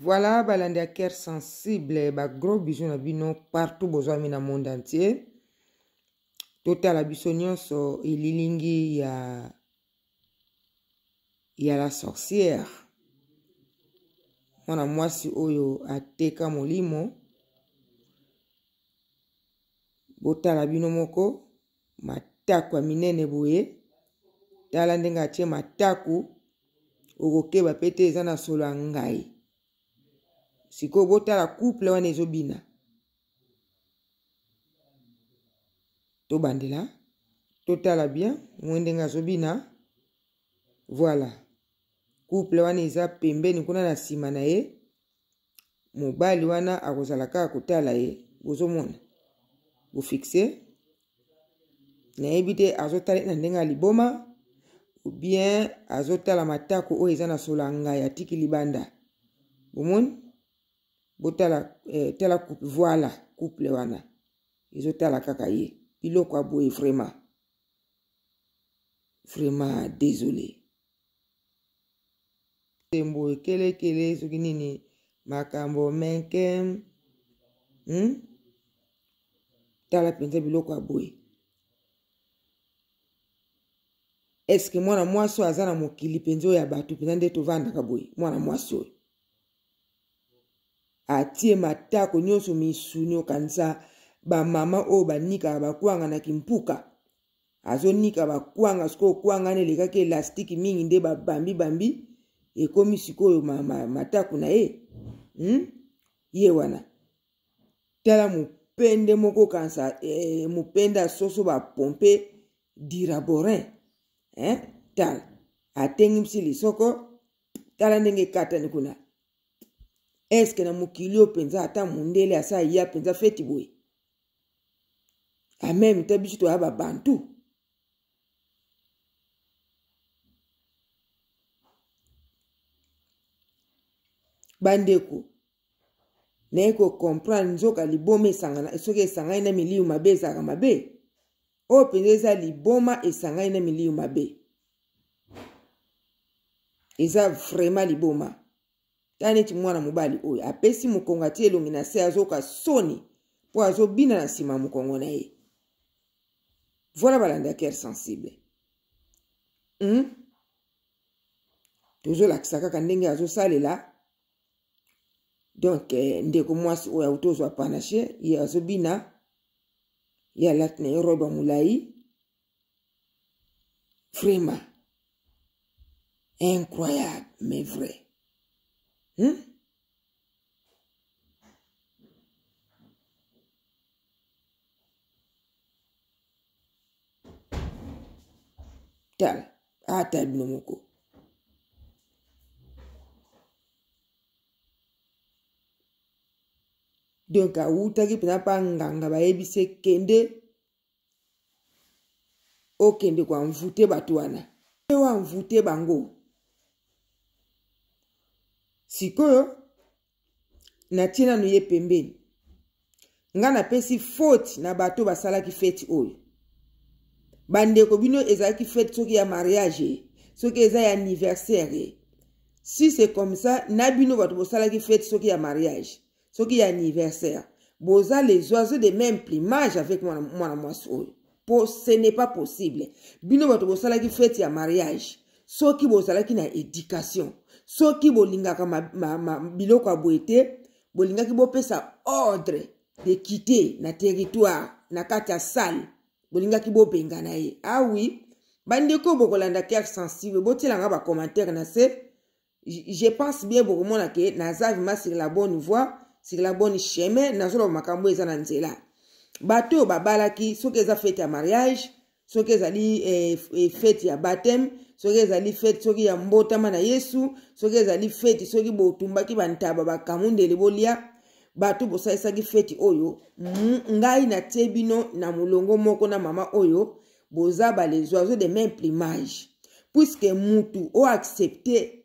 voilà balandi ya cœur sensible bagros bijou na bino partout bozwa mi na monde entier totala biso nyonso elilingi ya ya la sorcière mwana mwasi oyo ateka molimo botala bino moko mataku ya minene boye tala ndenge atie mataku okokeba pe te eza na solo ya ngai sikoyo botala couple wana ezobina tobandela totala bien mwe ndenge azobina voila couple wana eza pembeni kuna na nsima na ye mobali wana akozala kaka kotala ye bozomona bofixe nayebi te azotala na ndenge ya liboma ou bien azotala matako oyo eza na solanga ya tiki libanda bomoni botala eh, tala voila couple wana ezotala kaka ye biloko aboye vraiment vraiment désolé sembo ekelekele soki nini makambo menke hmm? tala mpenza biloko aboye eske mwana mwasi oyo aza na mokili mpenza oyo ya bato mpenza nde tovandaka boye mwana mwasi oyo atie matako nyonso misuni okanisa bamama oyo banikaka bakwanga na kimpuka azonika bakwanga sikoyo kwanga na elekaki elastike mingi nde babambi bambi ekomi sikoyo mataku na ye hmm? ye wana tala mopende moko kansa eh, mopende asoso bapompe diraborin eh? tala atengi misi lisoko tala ndenge ekatani kuna eske na mokili oyo mpenza ata mondele asa ya mpenza feti boye ameme te biso toya babantu bandeko naye kocomprendre nzoka liboma soki esangani na milimu mabe ezalaka mabe oyo mpenza eza liboma esangani na milimu mabe eza vraiment liboma tala neti mwana mobali oyo apesi mokongo atie elongi na se azoyoka soni mpo azobina na nsima mokongo na ye voila balandaki aire sensible hmm? tozolakisa kaka ndenge azosalela donk eh, ndeko mwasi oyo auti ozwa panache ye azobina ye alati na ye robe ya molai vraimen incroyable mais vrai Hum? Tala, ata ah, bino moko. Donc a wuta ki pina pa nganga ba ebise kende. O kende kwa mvute batu wana. Ewa mvute bango. Ewa mvute bango. sikoyo natie nanu ye pembeni nga napesi foti na bato basalaki feti oyo bandeko bino ezalaki fete soki ya mariage soki eza ya anniversaire si c'est comme ça na bino bato bosalaki fete soki ya mariage soki ya anniversaire boza les oiseaux de même plumage avec mwana mwasi oyo po ce n'est pas possible bino bato bosalaki fete ya mariage soki bozalaki na edikation soki bolingaka biloko ya boye te bolingaki bopesa ordre dekite na territoire na kati ya sale bolingaki bobengana ye awi ah bandeko bokolanda cœur sensible botielanga bacommentaire na se je pense bien bokomona ke naza vrima sur la bonne voie sur la bonne chemin nazoloba makambo eza na nzela bato oyo babalaki soki eza fete ya mariage soki ezali eh, eh, fete ya baptême soki ezali feti soki ya mbotama na yesu soki ezali feti soki botumbaki bantaba bakamundeli bolia bato bosalisaki feti oyo ngai natie bino na molongo moko na mama oyo boza bales oiseaux de même plumage puiske mutu oaccepte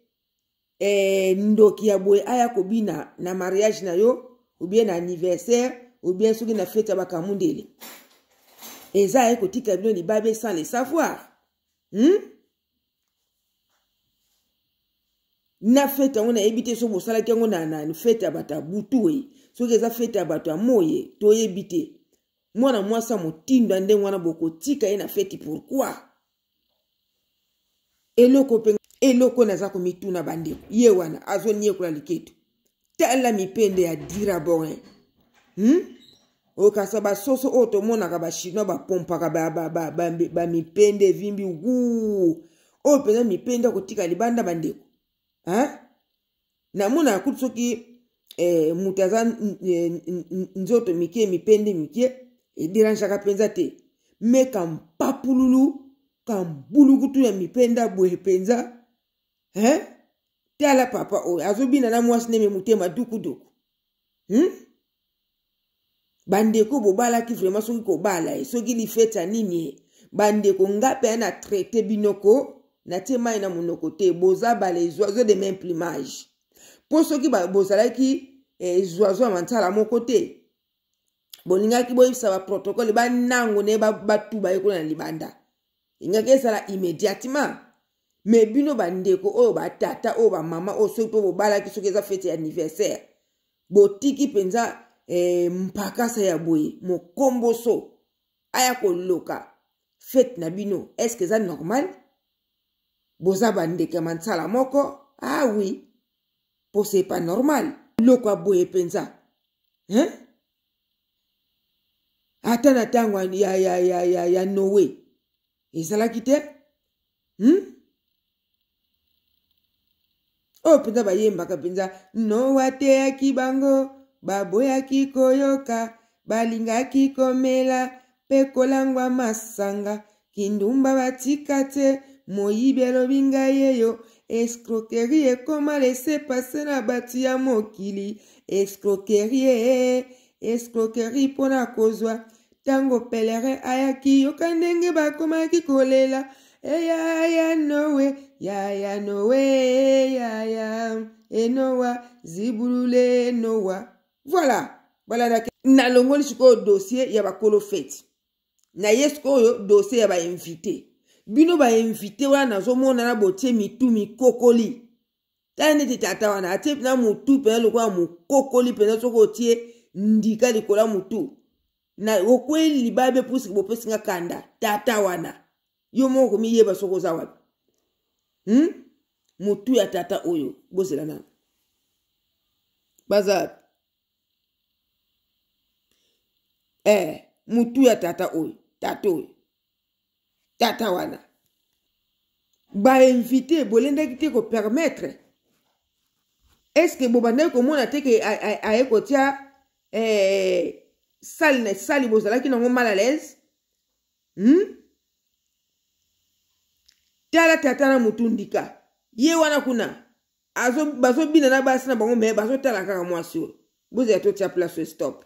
eh, ndoki ya boye aya kobina na mariage na yo obie na anniversaire obie soki na fete ya bakamundele eza ye kotika bino libabe sans le savoir hmm? na fete yango nayebi te soki bosalaki yango na, na fete ya bato ya butu oye soki eza fete ya bato ya moye toyebi te mwana mwasi ya motindo ya ndenge wana bokotika ye na feti pourkui eloko mpe eloko naza komituna bandeko ye wana azonyekola liketo tala mipende ya diraborin hmm? okasa oh, basoso oyo oh, tomonaka bachinois bapompaka bamipende ba, ba, ba, evimbi wuu oyo oh, mpenza mipende akotika libanda bandeko na mona akuti soki eh, moto aza eh, nzoto mike mipende mike ederangeaka mpenza te me kampapululu kambulukutu ya mipenda boye mpenza hein? tala papa oyo azobina na mwasi ndeme motema dukuduku hmm? bandeko bobalaki vraimen soki kobala e soki lifeta nini e bandeko ngape aya na traite binoko na tie mai na monoko te boza bala ezwazo de même plumage mpo soki bozalaki ezwazo eh, ya mantala moko te bolingaki boyebisa baprotocole banango naye batuba ye kuna na libanda engaki ezala immédiatement me bino bandeko oyo batata oyo bamama oyo soki mpo bobalaki soki eza fete ya anniversaire botiki mpenza eh, mpakasa ya boye mokomboso aya koloka fete na bino eske eza normal boza bandeke mantsala moko awi ah posa epa normal biloko aboye mpenza hein ata na ntango ya, ya, ya, ya, ya noe ezalaki te hmm? oyo oh, mpenza bayembaka mpenza noa teyaki bango baboyaki koyoka balingaki komela mpe kolangwa masanga kindumba batika te moyibi alobi ngai eyo escroquerie ekóma lese pase na bato ya mokili escroquerie eh, eh. escroquerie mpona kozwa ntango pelerin ayaki yoka ndenge bakomaki kolela eyaya eh, nowe yaya nowe yaya enowa zibulule enowa voilà balandaki nalongoli sikoyo dossier ya bakolo fete na ye sikoyo dossier ya bainvité bino bainvite wana nazomonana botie mitu mikokoli tala neti tata wana atie na motu mpenza lokola mokokoli mpenza soki otie ndika likolo ya motu na okweli libabe pusi bopesi nga kanda tata wana yo moko komiyeba soki oza wapi hmm? motu ya tata oyo bozela nano baza wapi eh, motu ya tata oyo tata oyo tata wana bainvite bolendaki te kopermetre eske bobandaki komona te ke aye kotia eh, sali na sali bozalaki nango mal à l'aise hmm? tala tata na motu ndika ye wana kuna bazobina na basi na bango me bazotala kaka mwasi oyo bozala totia place stop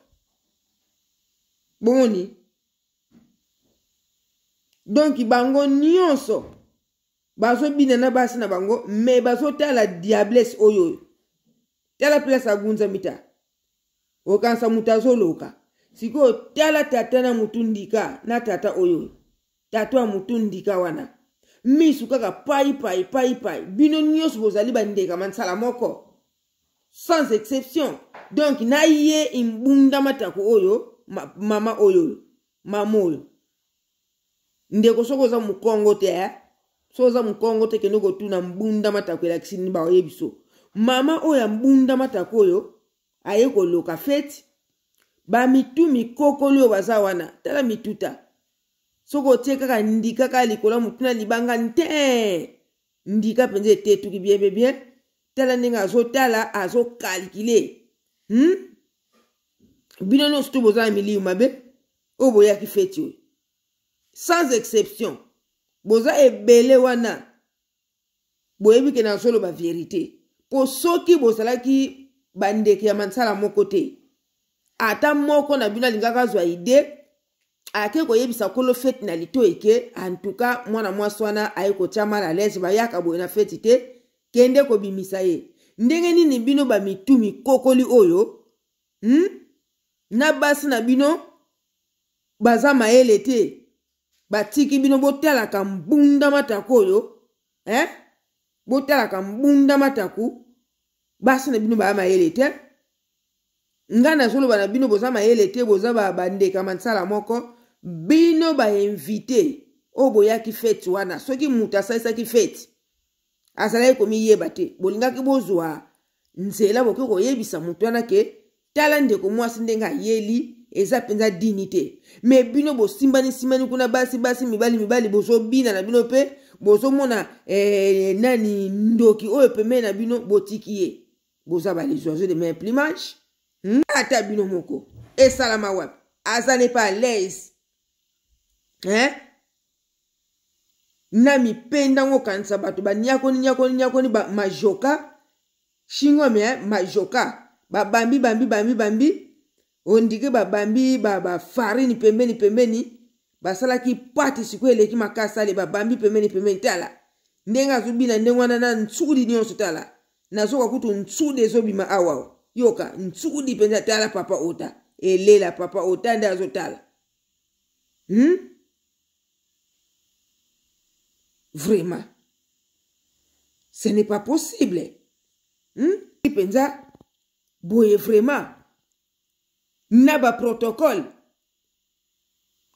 bongoni donki bango nyonso bazobina na basi na bango me bazotala diablesse oyo tala place agunzami ta okanisa moto azoloka sikoyo tala tata na motu ndika na tata oyo tata ya motu ndika wana misu kaka pai pai pai pai bino nyonso bozali bandekama nsala moko sans exception donk na ye embundamatako oyo ma, mama oyo mama oyo ndeko soki oza mokongo te eh? so oza mokongo te kende kotuna mbunda matako elakisi nini baoye biso mama oyo ambunda matako oyo aye koloka feti bamitu mikokoli oyo baza wana tala mituta soki otie kaka ndika kaka likolo ya motuna libanga nte ndika mpenza ete etuki bien bien bien tala ndenge azotala azokalkile hmm? bino nyonso to boza na milimo mabe oyo boyaki feti oyo sans exception boza ebele wana boyebi ke na solo bavérité mpo soki bozalaki bandeke ya mansala moko te ata moko na bino alingaka azwa ide ayaki koyebisa kolo feti na litoi ke antuka mwana mwasi wana aye kotya mal a lese bayaka boye na feti te kende kobimisa ye ndenge nini bino bamitu mikokoli oyo hmm? na basi na bino baza mayele te batiki bino botalaka mbunda mataku oyo eh? botalaka mbunda mataku basi na bino baya mayele te ngai nazoloba na bino boza mayele te boza bandekama nsala moko bino bainvite oyo boyaki feti wana soki moto asalisaki feti azalaki komiyeba te bolingaki bozwa nzela bokoki koyebisa moto wana ke tala ndeko mwasi ndenge ayeli eza mpenza dini te me bino bosimbanisimani kuna basi basi mibali mibali bozobina na bino mpe bozomona eh, nani ndoki oyo pembe na bino botiki ye boza bales oiseaux de main plumage hmm? ata bino moko esalama wapi aza ne pa alaise hein? na mipendango okanisa bato baniakoni niakoni niakoni bamajoka shingo me eh? majoka babambi bambi bambi bambi, bambi ondike babambi bafarini ba pembeni pembeni basalaki pati sikoyo eleki makasi ale babambi pembeni pembeni tala ndenge azobina ndenge wana na ntsudi nyonso tala nazoka kutu ntsudi ezobima awa yoka ntsudi mpenza tala papa ota elela papa ota nde azotala hmm? vraiment ce n'est pas possible hmm? mpenza boye vraiment na baprotocole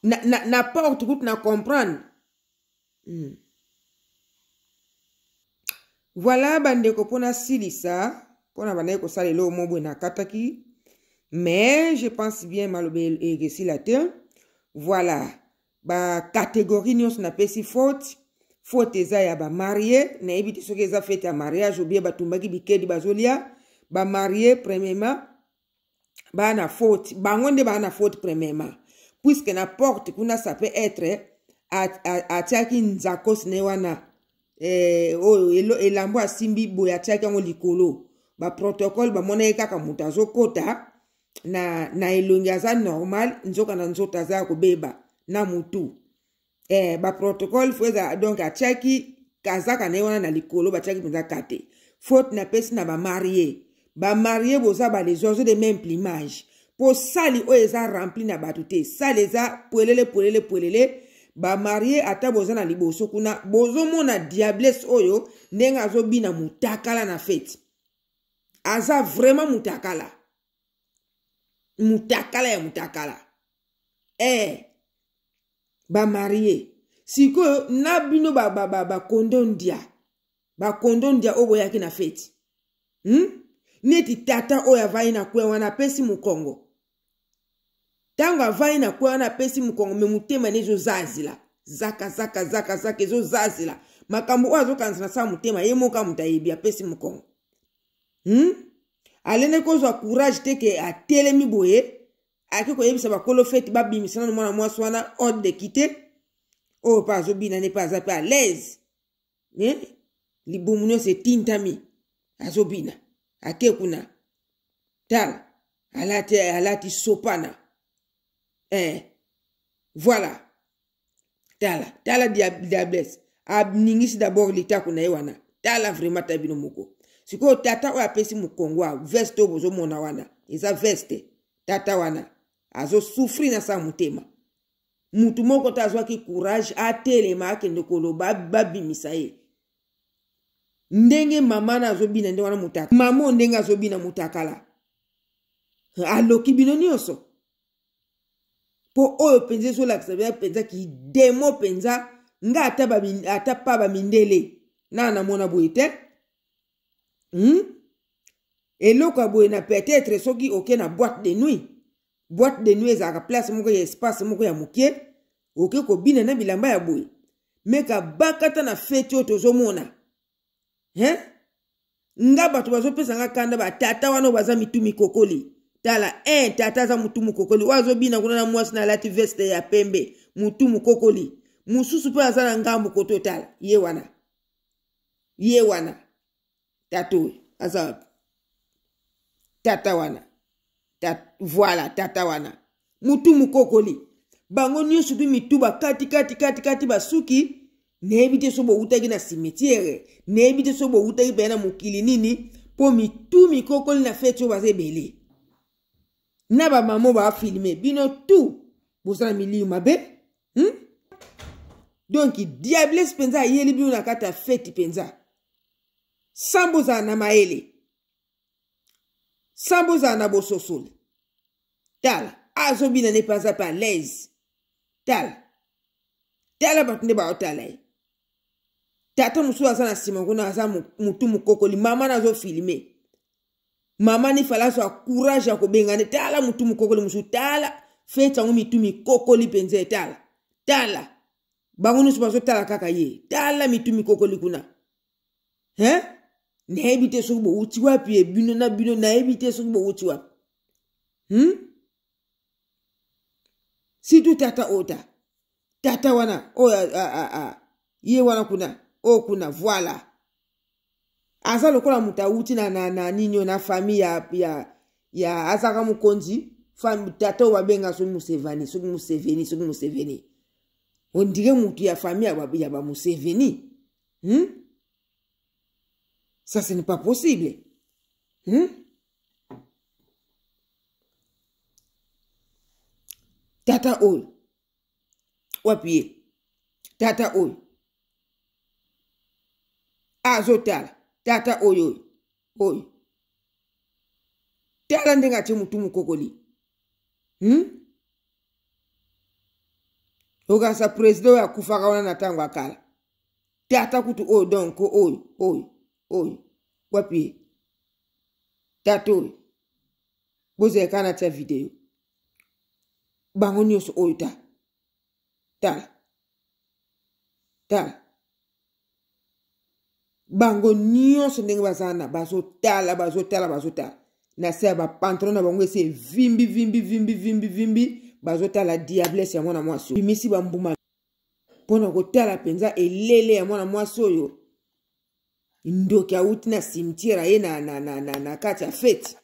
na, na, na porte kutu na comprendre mm. voilà bandeko mpo nasilisa mpona bandaki kosala eloko mo boye nakataki mais je pense bien maloba ekesila te voilà bacatégorie nyonso napesi faute faute eza ya bamarie nayebi te soki eza fete ya mariage obie batumbaki bikedi bazolia bamarie premièrement bana faute bango nde baa na faute premièrement puisque na porte kuna ça peut être atiaki nzako sine wana e, oyo eh, elambo asimbi boye atiaki yango likolo baprotocole bamonaki kaka moto azokota na, na elongi aza normal nzoka na nzoto aza ya kobeba na motu eh, baprotocole fo eza donc atiaki kazaka na ye wana na likolo batiaki mpenza kate faute napesi na bamarie bamarie boza balezwi ozo de même plumage mpo sali oyo eza rempli na bato te sali eza polele polele polele bamarie ata boza na liboso kuna bozomona diablese oyo ndenge azobina mutakala na fete aza vraiment mutakala mutakala ya mutakala e eh! bamarie sikoyo na bino bakondo ba, ba, ba, ndia bakondo ndia oyo boyaki na fete hmm? neti tata oyo avandi na kwea wana apesi mokongo ntango avandi na kwea wana apesi mokongo me motema ne ezozazela zaka zaka zaka zaka ezozazela makambo oyo azokanisa na sala motema ye moka moto ayebi apesi mokongo hmm? alende kozwa courage te ke atelemi boye ayaki koyebisa bakolo fete babimisa nano mwana mwasi wana ordre de kite oyo mpe azobina ne mpe aza mpe alaise eh? libumu nyonso etintami azobina ake kuna tala alati, alati sopana eh. voilà tala tala diablesse aningisi dabord litako na ye wana tala vraiment ta bino moko sikoyo tata oyo apesi mokongo a veste oyo bozomona wana eza veste tata wana azosufri na sa motema mutu moko te azwaki courage atelema akende koloba babimisa ye ndenge mama na azobina nde wana moto mama o ndenge azobina moto akala aloki bino nyonso mpo oyo mpenza ezolakisa bia mpenza kidemo mpenza nga ata, bami, ata pa bamindele na namona boye te hmm? eloko ya boye na peut-être soki oke na boîte de nuit boîte de nuit ezalaka place moko ya espace moko ya moke oke kobina na bilamba ya boye me kabakata na feti oyo tozomona hein nga bato bazopesa nga kanda batata wana oyo baza mitu mikokoli tala un eh, tata aza mutu mokokoli oyo azobina kuna na mwasi nalati veste ya pembe mutu mokokoli mosusu mpe aza na ngambo koto tala ye wana ye wana tata oyo aza wapi tata wana tata, voila tata wana mutu mokokoli bango nyonso mpe mitu bakati kati kati kati basuki nayebite so bowutaki na simetiere nayebite so bowutaki pene na mokili nini mpo mitu mikokoli na feti oyo baza ebele na bamama baafilme bino tu bozala milimu mabe hmm? donk diablese mpenza ayeli bino na kati ya feti mpenza sambo ozala na mayele sambo ozala na bososoli tala azobina ne mpe aza mpe alaise tala tala bato nde baotala ye tata mosusu aza na nsima kuna aza motu mokokoli mama na azofilme mama nifala azwa courage ya kobenga nde tala motu mokokoli mosusu tala feti yango mitu mikokoli mpenza etala tala bango nyonso bazotala kaka ye tala mitu mikokoli kuna he nayebi te soki bowuti wapi ye bino na bino nayebi te soki bowuti wapi hmm? situ tata ota tata wana oyo oh, ye wana kuna oyo kuna voila aza lokola moto auti na, na, na nini o na famille ya, ya, ya azaka mokonzi tata oyo soki museveni soki museveni soki museveni ondire motu ya famille ya bamuseveni hmm? ça ce n'est pas possible hmm? tata oyo wapi tata oyo azotala tata oyo oyo tala ndenge atie mutu mukokoli hmm? okanisa president oyo akufaka wana na ntango akala te ata kutu oyo donko oyo oyo oyo wapi ye tata oyo bozala kaka na tia video bango nyonso oyo tala tala tala bango nyonso ndenge baza na bazotala bazotala bazotala na se ya bapantron na bango esi evimbi vimbi vimbi vimbi vimbi bazotala diablese ya mwana mwasi oyo bimisi bambuma mpo na kotala mpenza elele ya mwana mwasi oyo ndoki awuti na simtiere ye na, na, na, na, na kati ya fete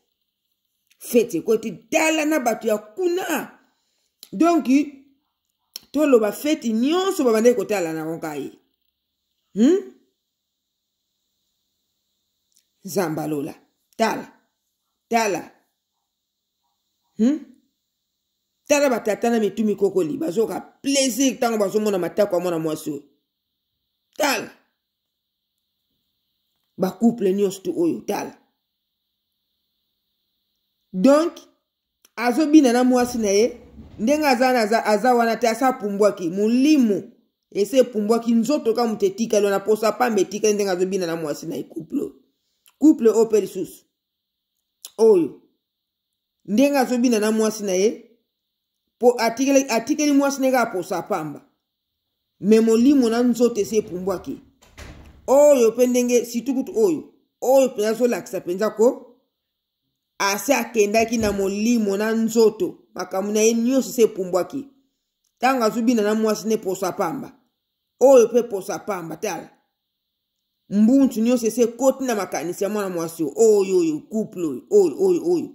fete ekoti tala na bato ya kuna donki toloba feti nyonso babandaki kotala na bango ka ye hmm? zambalo la tala tala hmm? tala batata na mitu mikokoli bazoyoka plaisir ntango bazomona matako ya mwana mwasi oyo tala bacouple nyonso to oyo tala donk azobina na mwasi na ye ndenge aza, aza wana te asa apumbwaki molimo ese epumbwaki nzoto ka moto etikali wana posa pamba etikali ndenge azobina na mwasi na ye couple oyo couple ope lisusu oyo ndenge azobina na mwasi na ye po atikeli, atikeli mwasi na ye kaka posa apamba me molimo na nzoto esi epumbwaki oyo mpe ndenge situkutu oyo oyo mpenza azolakisa mpenza ko ase akendaki na molimo na nzoto makambo na ye nyonso se epumbwaki ntango azobina na mwasi ne poso apamba oyo mpe poso apamba tala mbuntu nyonso esi ekoti na makanisi ya mwana mwasi oyo oyo oyo couple oyo oyo oyo oyo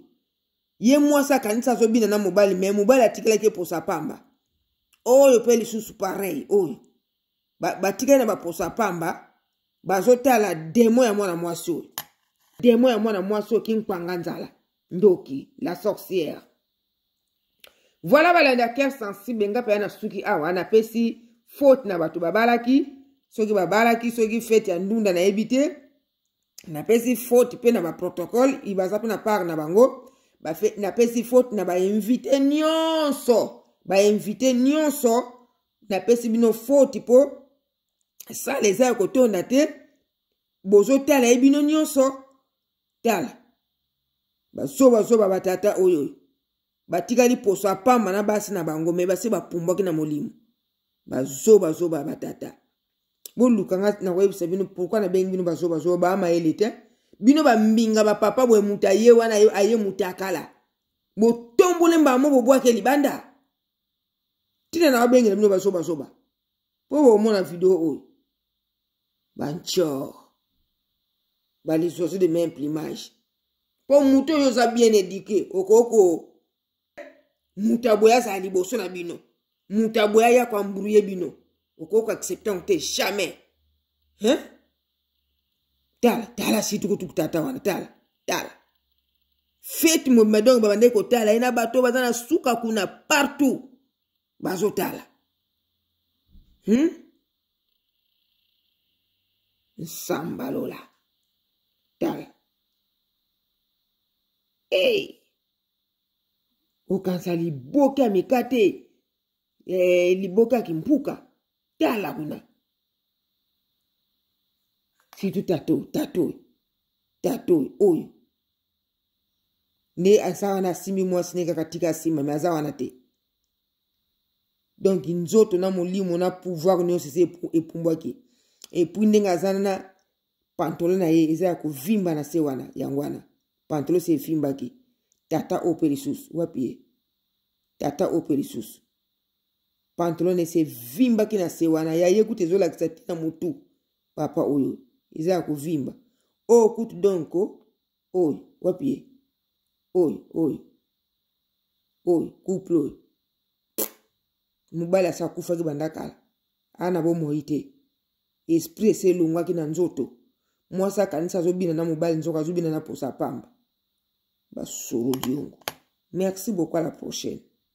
ye mwasi akanisi azobina na mobali me mobali atikalaki eposa pamba oyo mpe lisusu pareil oyo batikali ba na baposa pamba bazotala demo ya mwana mwasi oyo demo ya mwana mwasi oyo kinkpanga nzala ndoki la sorcière voilà balandi ya kere sensible nga mpe ya na suki awa napesi faute na bato babalaki soki babalaki soki fete ya ndunda nayebi te napesi faute mpe na baprotocole baza mpe na part na bango napesi faute na bainvite nyonso bainvite nyonso napesi bino faute mpo sale eza ya kotonda te bozotala ye bino nyonso tala bazobazoba batata oyo oyo batikali poso apamba na basi na bango me basi bapumbwaki na molimo bazobazoba batata boluka nga na koyebisa bino pourkui nabengi bino bazobazoba baamayele te bino bambinga bapapa boye moto aye wana aye moto akala botombole mbamo bobwaka libanda ntina na babengela bino bazobazoba mpo bomona video oyo bantior balisorce de même plumage mpo moto oyo oza bien édike okoko moto aboya azala liboso na bino moto aboya ya kwambruye bino okoki koaccepte yango te jamais hein? tala tala situkutuku tata wana tala tala fete mobima donke babandeki kotala ye na bato baza na suka kuna partout bazotala hmm? nsambalola tala hey! okanisa liboki ya mikate eh, liboki ya kimpuka tala kuna situ tatoyi tatoyi tatoyi oyo nde aza wana asimbi mwasi ne kaka tika asimba me aza wana te donk nzoto na molimo na pouvoir nyonso eza epumbwaki epui ndenge aza na pantolo na ye eza ya kovimba na se wana yango wana pantolo se efimbaki tata oyo mpe lisusu wapi ye tata oyo mpe lisusu pantalon esevimbaki na se wana yaye kutu ezolakisa ntina motu papa oyo eza ya kovimba oyo oh, kutu donko oyo wapi ye oyo oyo oyo couple oyo mobali asi akufaki banda kala ana bomoi te esprit esi elongwaki na nzoto mwasi akanisi azobina na mobali nzoko azobina na posa pamba basolo diongo merci beaucoup à la prochaine